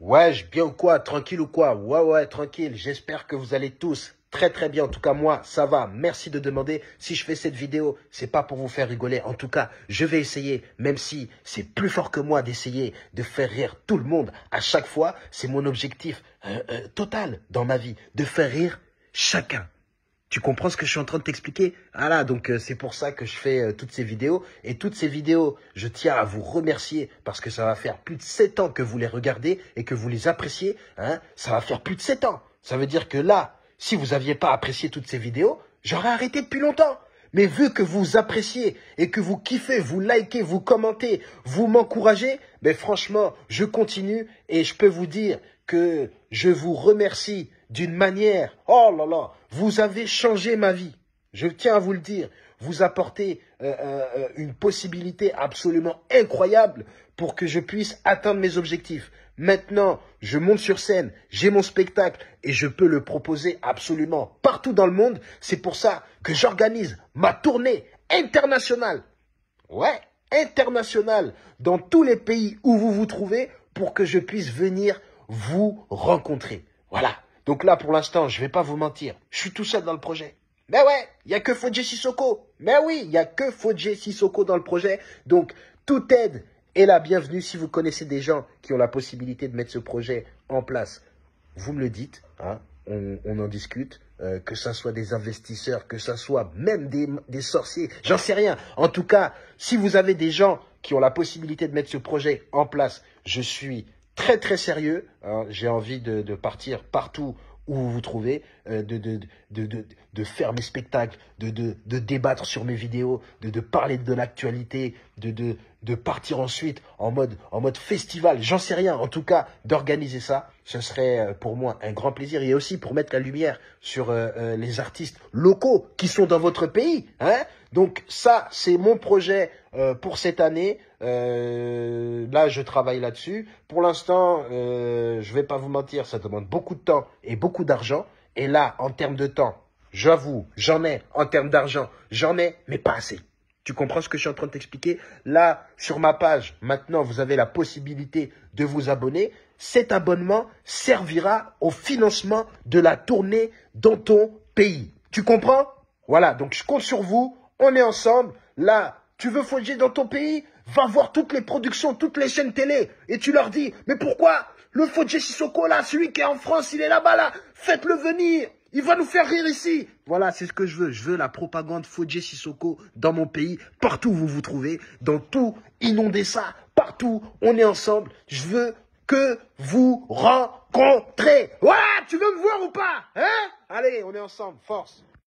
Ouais, bien ou quoi Tranquille ou quoi Ouais, ouais, tranquille. J'espère que vous allez tous très très bien. En tout cas, moi, ça va. Merci de demander. Si je fais cette vidéo, c'est pas pour vous faire rigoler. En tout cas, je vais essayer, même si c'est plus fort que moi d'essayer de faire rire tout le monde à chaque fois. C'est mon objectif euh, euh, total dans ma vie, de faire rire chacun. Tu comprends ce que je suis en train de t'expliquer Voilà, ah donc euh, c'est pour ça que je fais euh, toutes ces vidéos. Et toutes ces vidéos, je tiens à vous remercier parce que ça va faire plus de 7 ans que vous les regardez et que vous les appréciez. Hein ça va faire plus de 7 ans. Ça veut dire que là, si vous n'aviez pas apprécié toutes ces vidéos, j'aurais arrêté depuis longtemps. Mais vu que vous appréciez et que vous kiffez, vous likez, vous commentez, vous m'encouragez, mais franchement, je continue et je peux vous dire que je vous remercie d'une manière, oh là là, vous avez changé ma vie. Je tiens à vous le dire, vous apportez euh, euh, euh, une possibilité absolument incroyable pour que je puisse atteindre mes objectifs. Maintenant, je monte sur scène, j'ai mon spectacle et je peux le proposer absolument partout dans le monde. C'est pour ça que j'organise ma tournée internationale. Ouais, internationale dans tous les pays où vous vous trouvez pour que je puisse venir vous rencontrer. Voilà. Donc là, pour l'instant, je vais pas vous mentir. Je suis tout seul dans le projet. Mais ouais, il y a que Fodje Sissoko. Mais oui, il y a que Fodje Sissoko dans le projet. Donc, toute aide est la bienvenue si vous connaissez des gens qui ont la possibilité de mettre ce projet en place. Vous me le dites, hein. on, en discute, euh, que ce soit des investisseurs, que ce soit même des, des sorciers, j'en sais rien. En tout cas, si vous avez des gens qui ont la possibilité de mettre ce projet en place, je suis très très sérieux. Hein. J'ai envie de, de partir partout où vous vous trouvez. Euh, de, de, de, de, faire mes spectacles, de, débattre sur mes vidéos, de, parler de l'actualité, de, partir ensuite en mode, en mode festival, j'en sais rien, en tout cas, d'organiser ça, ce serait euh, pour moi un grand plaisir et aussi pour mettre la lumière sur euh, les artistes locaux qui sont dans votre pays. Hein Donc ça, c'est mon projet pour cette année. là, je travaille là-dessus. Pour l'instant, je vais pas vous mentir, ça demande beaucoup de temps et beaucoup d'argent. Et là, en termes de temps, j'avoue, j'en ai. En termes d'argent, j'en ai, mais pas assez. Tu comprends ce que je suis en train de t'expliquer Là, sur ma page, maintenant, vous avez la possibilité de vous abonner. Cet abonnement servira au financement de la tournée dans ton pays. Tu comprends Voilà, donc je compte sur vous. On est ensemble. Là, tu veux fonger dans ton pays Va voir toutes les productions, toutes les chaînes télé. Et tu leur dis, mais pourquoi le faux Sissoko, là, celui qui est en France, il est là-bas, là. Faites-le venir. Il va nous faire rire ici. Voilà, c'est ce que je veux. Je veux la propagande Jesse dans mon pays, partout où vous vous trouvez, dans tout, inondez ça, partout, on est ensemble. Je veux que vous rencontrez. Voilà, tu veux me voir ou pas Hein Allez, on est ensemble, force.